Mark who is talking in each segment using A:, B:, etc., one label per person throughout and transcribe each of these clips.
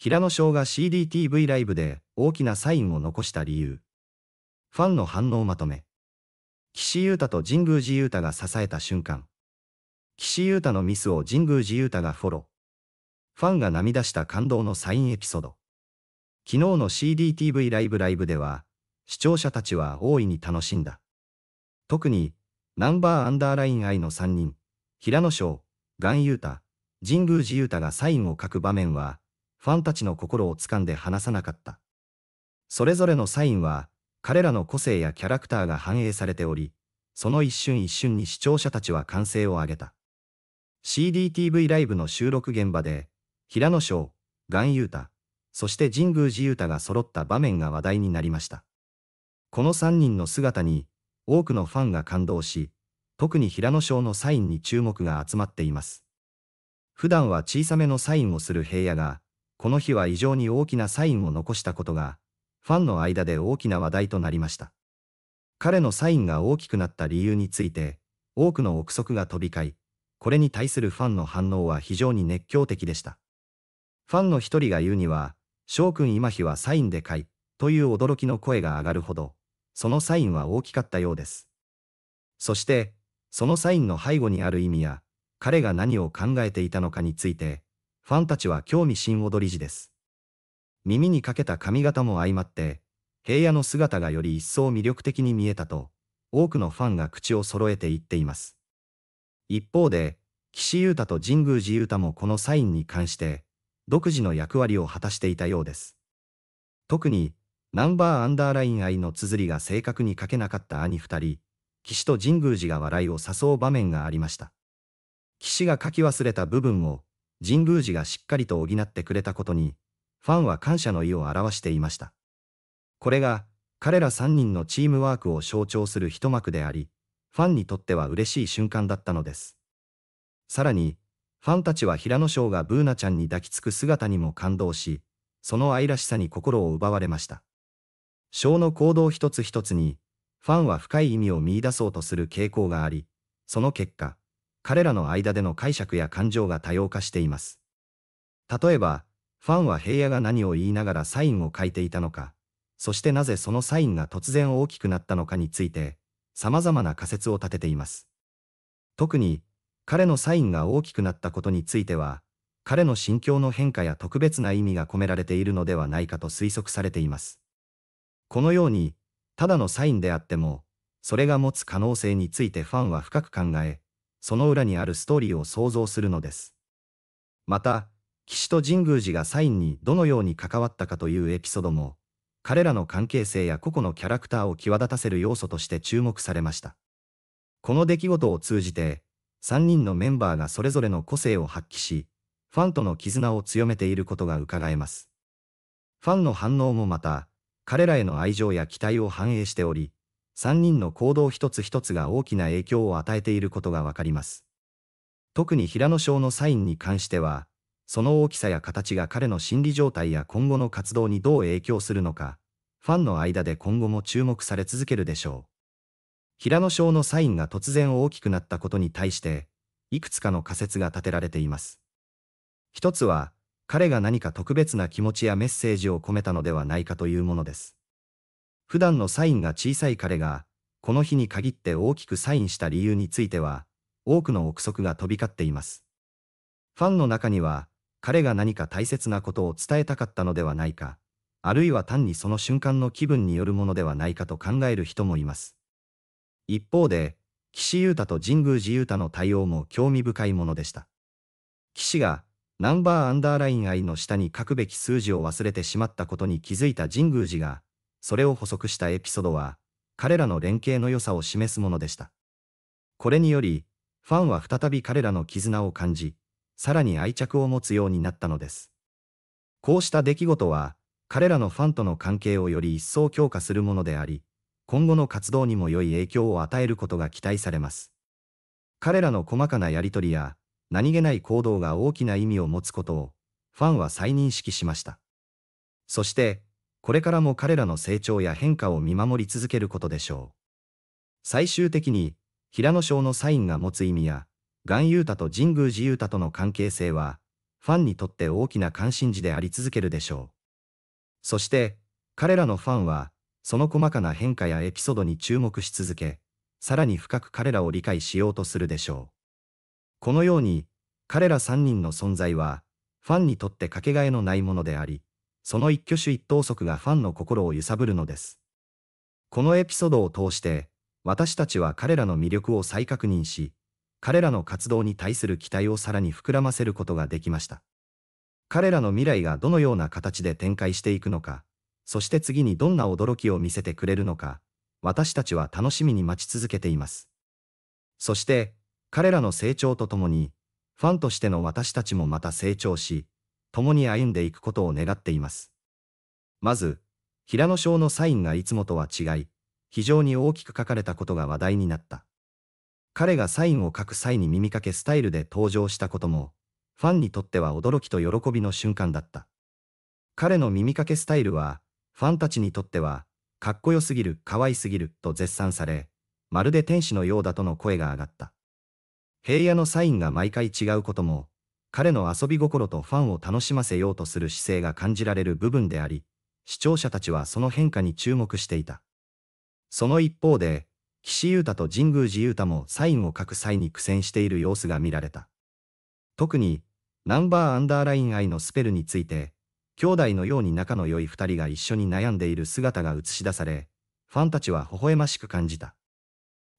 A: 平野翔が CDTV ライブで大きなサインを残した理由。ファンの反応まとめ。岸優太と神宮寺優太が支えた瞬間。岸優太のミスを神宮寺優太がフォロー。ファンが涙した感動のサインエピソード。昨日の CDTV ライブライブでは、視聴者たちは大いに楽しんだ。特に、ナンバーアンダーライン愛の3人、平野翔、岩優太、神宮寺優太がサインを書く場面は、ファンたちの心をつかんで離さなかった。それぞれのサインは、彼らの個性やキャラクターが反映されており、その一瞬一瞬に視聴者たちは歓声を上げた。CDTV ライブの収録現場で、平野翔、岩優太、そして神宮寺優太が揃った場面が話題になりました。この三人の姿に、多くのファンが感動し、特に平野翔のサインに注目が集まっています。普段は小さめのサインをする平野が、この日は異常に大きなサインを残したことが、ファンの間で大きな話題となりました。彼のサインが大きくなった理由について、多くの憶測が飛び交い、これに対するファンの反応は非常に熱狂的でした。ファンの一人が言うには、翔くん今日はサインでかい、という驚きの声が上がるほど、そのサインは大きかったようです。そして、そのサインの背後にある意味や、彼が何を考えていたのかについて、ファンたちは興味深踊り時です。耳にかけた髪型も相まって、平野の姿がより一層魅力的に見えたと、多くのファンが口を揃えて言っています。一方で、岸優太と神宮寺優太もこのサインに関して、独自の役割を果たしていたようです。特に、ナンバーアンダーライン愛の綴りが正確に書けなかった兄二人、岸と神宮寺が笑いを誘う場面がありました。岸が書き忘れた部分を、神宮寺がしっかりと補ってくれたことに、ファンは感謝の意を表していました。これが、彼ら3人のチームワークを象徴する一幕であり、ファンにとっては嬉しい瞬間だったのです。さらに、ファンたちは平野翔がブーナちゃんに抱きつく姿にも感動し、その愛らしさに心を奪われました。翔の行動一つ一つに、ファンは深い意味を見出そうとする傾向があり、その結果、彼らの間での解釈や感情が多様化しています。例えば、ファンは平野が何を言いながらサインを書いていたのか、そしてなぜそのサインが突然大きくなったのかについて、様々な仮説を立てています。特に、彼のサインが大きくなったことについては、彼の心境の変化や特別な意味が込められているのではないかと推測されています。このように、ただのサインであっても、それが持つ可能性についてファンは深く考え、その裏にあるストーリーを想像するのです。また、岸と神宮寺がサインにどのように関わったかというエピソードも、彼らの関係性や個々のキャラクターを際立たせる要素として注目されました。この出来事を通じて、3人のメンバーがそれぞれの個性を発揮し、ファンとの絆を強めていることが伺えます。ファンの反応もまた、彼らへの愛情や期待を反映しており、3人の行動一つ一つが大きな影響を与えていることがわかります。特に平野翔のサインに関しては、その大きさや形が彼の心理状態や今後の活動にどう影響するのか、ファンの間で今後も注目され続けるでしょう。平野翔のサインが突然大きくなったことに対して、いくつかの仮説が立てられています。一つは、彼が何か特別な気持ちやメッセージを込めたのではないかというものです。普段のサインが小さい彼が、この日に限って大きくサインした理由については、多くの憶測が飛び交っています。ファンの中には、彼が何か大切なことを伝えたかったのではないか、あるいは単にその瞬間の気分によるものではないかと考える人もいます。一方で、岸優太と神宮寺優太の対応も興味深いものでした。岸が、ナンバーアンダーライン愛の下に書くべき数字を忘れてしまったことに気づいた神宮寺が、それを補足したエピソードは、彼らの連携の良さを示すものでした。これにより、ファンは再び彼らの絆を感じ、さらに愛着を持つようになったのです。こうした出来事は、彼らのファンとの関係をより一層強化するものであり、今後の活動にも良い影響を与えることが期待されます。彼らの細かなやりとりや、何気ない行動が大きな意味を持つことを、ファンは再認識しました。そして、これからも彼らの成長や変化を見守り続けることでしょう。最終的に、平野賞のサインが持つ意味や、岩優太と神宮寺優太との関係性は、ファンにとって大きな関心事であり続けるでしょう。そして、彼らのファンは、その細かな変化やエピソードに注目し続け、さらに深く彼らを理解しようとするでしょう。このように、彼ら3人の存在は、ファンにとってかけがえのないものであり、その一挙手一投足がファンの心を揺さぶるのです。このエピソードを通して、私たちは彼らの魅力を再確認し、彼らの活動に対する期待をさらに膨らませることができました。彼らの未来がどのような形で展開していくのか、そして次にどんな驚きを見せてくれるのか、私たちは楽しみに待ち続けています。そして、彼らの成長とともに、ファンとしての私たちもまた成長し、共に歩んでいくことを願っています。まず、平野章のサインがいつもとは違い、非常に大きく書かれたことが話題になった。彼がサインを書く際に耳かけスタイルで登場したことも、ファンにとっては驚きと喜びの瞬間だった。彼の耳かけスタイルは、ファンたちにとっては、かっこよすぎる、可愛すぎると絶賛され、まるで天使のようだとの声が上がった。平野のサインが毎回違うことも、彼の遊び心とファンを楽しませようとする姿勢が感じられる部分であり、視聴者たちはその変化に注目していた。その一方で、岸優太と神宮寺優太もサインを書く際に苦戦している様子が見られた。特に、ナンバーアンダーライン愛のスペルについて、兄弟のように仲の良い二人が一緒に悩んでいる姿が映し出され、ファンたちは微笑ましく感じた。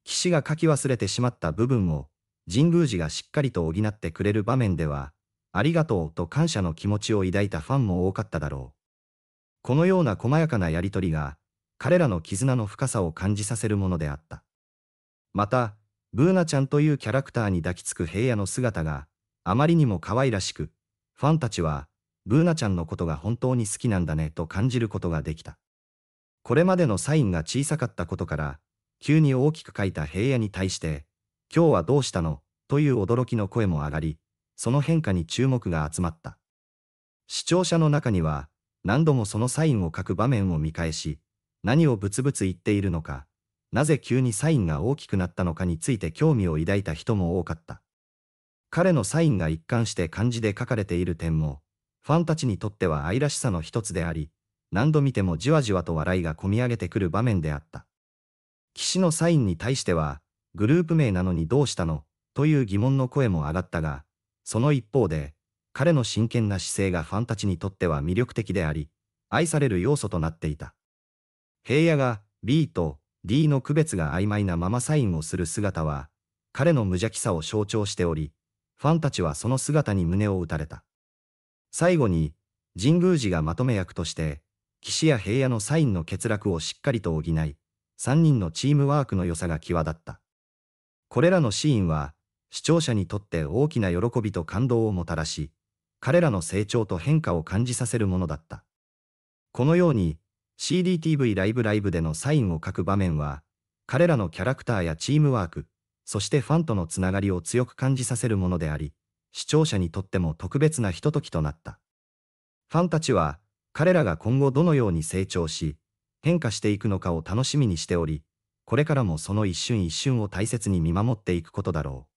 A: 岸が書き忘れてしまった部分を神宮寺がしっかりと補ってくれる場面では、ありがとうと感謝の気持ちを抱いたファンも多かっただろう。このような細やかなやりとりが、彼らの絆の深さを感じさせるものであった。また、ブーナちゃんというキャラクターに抱きつく平野の姿が、あまりにも可愛らしく、ファンたちは、ブーナちゃんのことが本当に好きなんだねと感じることができた。これまでのサインが小さかったことから、急に大きく書いた平野に対して、今日はどうしたのという驚きの声も上がり、その変化に注目が集まった。視聴者の中には、何度もそのサインを書く場面を見返し、何をブツブツ言っているのか、なぜ急にサインが大きくなったのかについて興味を抱いた人も多かった。彼のサインが一貫して漢字で書かれている点も、ファンたちにとっては愛らしさの一つであり、何度見てもじわじわと笑いがこみ上げてくる場面であった。騎士のサインに対しては、グループ名なのにどうしたのという疑問の声も上がったが、その一方で、彼の真剣な姿勢がファンたちにとっては魅力的であり、愛される要素となっていた。平野が B と D の区別が曖昧なままサインをする姿は、彼の無邪気さを象徴しており、ファンたちはその姿に胸を打たれた。最後に、神宮寺がまとめ役として、岸や平野のサインの欠落をしっかりと補い、3人のチームワークの良さが際立った。これらのシーンは、視聴者にとって大きな喜びと感動をもたらし、彼らの成長と変化を感じさせるものだった。このように、CDTV ライブライブでのサインを書く場面は、彼らのキャラクターやチームワーク、そしてファンとのつながりを強く感じさせるものであり、視聴者にとっても特別なひとときとなった。ファンたちは、彼らが今後どのように成長し、変化していくのかを楽しみにしており、これからもその一瞬一瞬を大切に見守っていくことだろう。